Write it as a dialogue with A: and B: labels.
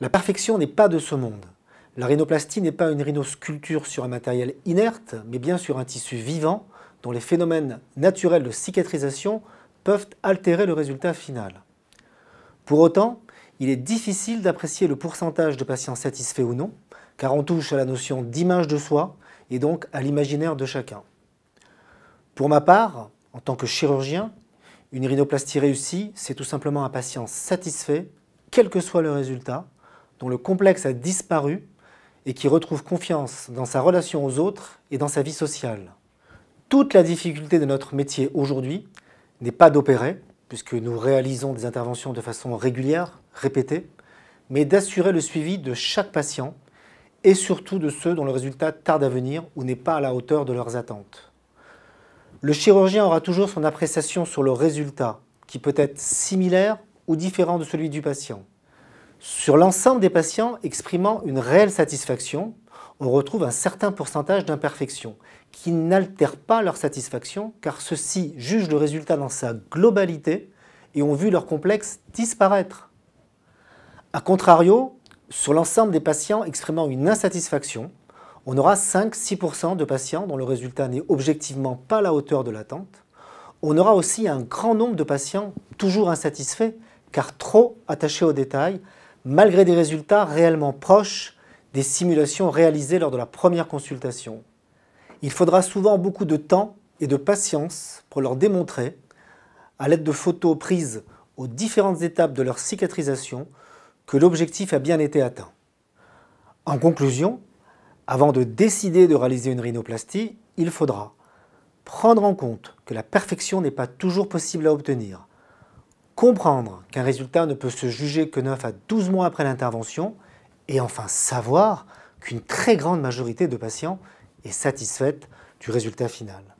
A: La perfection n'est pas de ce monde. La rhinoplastie n'est pas une rhinosculpture sur un matériel inerte, mais bien sur un tissu vivant dont les phénomènes naturels de cicatrisation peuvent altérer le résultat final. Pour autant, il est difficile d'apprécier le pourcentage de patients satisfaits ou non, car on touche à la notion d'image de soi et donc à l'imaginaire de chacun. Pour ma part, en tant que chirurgien, une rhinoplastie réussie, c'est tout simplement un patient satisfait, quel que soit le résultat, dont le complexe a disparu et qui retrouve confiance dans sa relation aux autres et dans sa vie sociale. Toute la difficulté de notre métier aujourd'hui n'est pas d'opérer, puisque nous réalisons des interventions de façon régulière, répétée, mais d'assurer le suivi de chaque patient et surtout de ceux dont le résultat tarde à venir ou n'est pas à la hauteur de leurs attentes. Le chirurgien aura toujours son appréciation sur le résultat, qui peut être similaire ou différent de celui du patient. Sur l'ensemble des patients exprimant une réelle satisfaction, on retrouve un certain pourcentage d'imperfections qui n'altèrent pas leur satisfaction car ceux-ci jugent le résultat dans sa globalité et ont vu leur complexe disparaître. A contrario, sur l'ensemble des patients exprimant une insatisfaction, on aura 5-6% de patients dont le résultat n'est objectivement pas à la hauteur de l'attente. On aura aussi un grand nombre de patients toujours insatisfaits car trop attachés aux détails, malgré des résultats réellement proches des simulations réalisées lors de la première consultation. Il faudra souvent beaucoup de temps et de patience pour leur démontrer, à l'aide de photos prises aux différentes étapes de leur cicatrisation, que l'objectif a bien été atteint. En conclusion, avant de décider de réaliser une rhinoplastie, il faudra prendre en compte que la perfection n'est pas toujours possible à obtenir, comprendre qu'un résultat ne peut se juger que 9 à 12 mois après l'intervention, et enfin savoir qu'une très grande majorité de patients est satisfaite du résultat final.